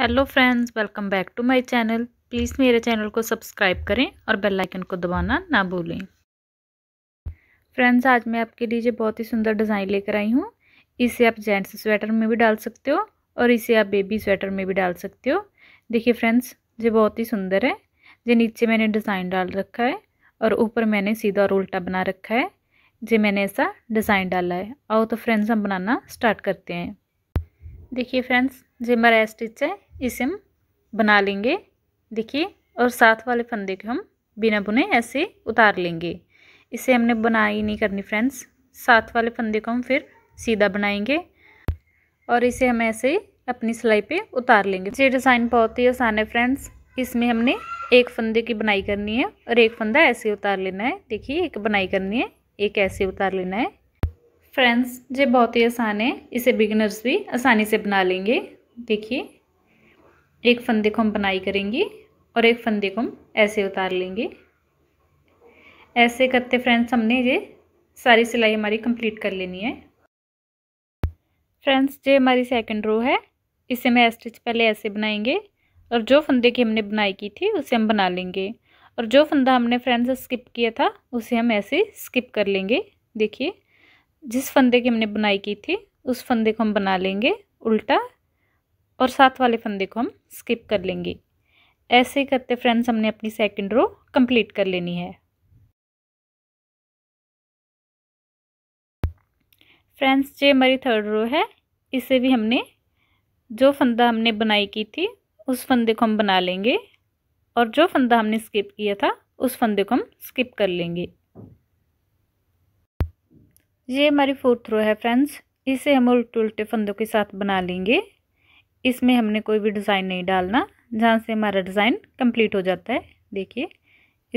hello friends welcome back to my channel please मेरे channel को subscribe करें और बेल आइकन को दबाना ना भूलें फ्रेंड्स आज मैं आपके लिए बहुत ही सुंदर डिज़ाइन लेकर आई हूँ इसे आप जेंट्स स्वेटर में भी डाल सकते हो और इसे आप बेबी स्वेटर में भी डाल सकते हो देखिए फ्रेंड्स ये बहुत ही सुंदर है ये नीचे मैंने डिज़ाइन डाल रखा है और ऊपर मैंने सीधा और उल्टा बना रखा है जे मैंने ऐसा डिज़ाइन डाला है आओ तो फ्रेंड्स हम बनाना स्टार्ट करते हैं देखिए फ्रेंड्स जे हमारा स्टिच है इसे हम बना लेंगे देखिए और साथ वाले फंदे को हम बिना बुने ऐसे उतार लेंगे इसे हमने बनाई नहीं करनी फ्रेंड्स साथ वाले फंदे को हम फिर सीधा बनाएंगे और इसे हम ऐसे अपनी सिलाई पे उतार लेंगे ये डिज़ाइन बहुत ही आसान है फ्रेंड्स इसमें हमने एक फंदे की बनाई करनी है और एक फंदा ऐसे उतार लेना है देखिए एक बनाई करनी है एक ऐसे उतार लेना है फ्रेंड्स ये बहुत ही आसान है इसे बिगनर्स भी आसानी से बना लेंगे देखिए एक फंदे को हम बनाई करेंगे और एक फंदे को हम ऐसे उतार लेंगे ऐसे करते फ्रेंड्स हमने ये सारी सिलाई हमारी कंप्लीट कर लेनी है फ्रेंड्स ये हमारी सेकंड रो है इसे मैं स्टिच पहले ऐसे बनाएंगे और जो फंदे की हमने बनाई की थी उसे हम बना लेंगे और जो फंदा हमने फ्रेंड्स स्किप किया था उसे हम ऐसे स्किप कर लेंगे देखिए जिस फंदे की हमने बनाई की थी उस फंदे को हम बना लेंगे उल्टा और साथ वाले फंदे को हम स्किप कर लेंगे ऐसे करते फ्रेंड्स हमने अपनी सेकंड रो कंप्लीट कर लेनी है फ्रेंड्स ये हमारी थर्ड रो है इसे भी हमने जो फंदा हमने बनाई की थी उस फंदे को हम बना लेंगे और जो फंदा हमने स्किप किया था उस फंदे को हम स्किप कर लेंगे ये हमारी फोर्थ रो है फ्रेंड्स इसे हम उल्टे उल्टे फंदों के साथ बना लेंगे इसमें हमने कोई भी डिज़ाइन नहीं डालना जहाँ से हमारा डिज़ाइन कंप्लीट हो जाता है देखिए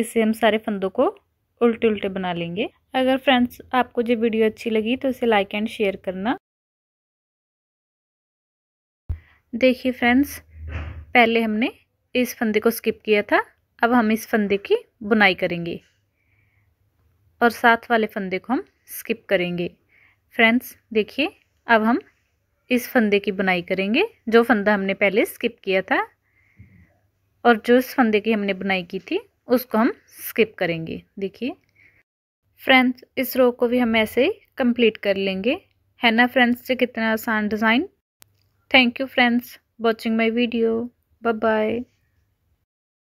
इससे हम सारे फंदों को उल्टे उल्टे बना लेंगे अगर फ्रेंड्स आपको जो वीडियो अच्छी लगी तो इसे लाइक एंड शेयर करना देखिए फ्रेंड्स पहले हमने इस फंदे को स्किप किया था अब हम इस फंदे की बुनाई करेंगे और साथ वाले फंदे को हम स्किप करेंगे फ्रेंड्स देखिए अब हम इस फंदे की बुनाई करेंगे जो फंदा हमने पहले स्किप किया था और जो इस फंदे की हमने बुनाई की थी उसको हम स्किप करेंगे देखिए फ्रेंड्स इस रो को भी हम ऐसे ही कंप्लीट कर लेंगे है ना फ्रेंड्स से कितना आसान design thank you friends watching my video bye bye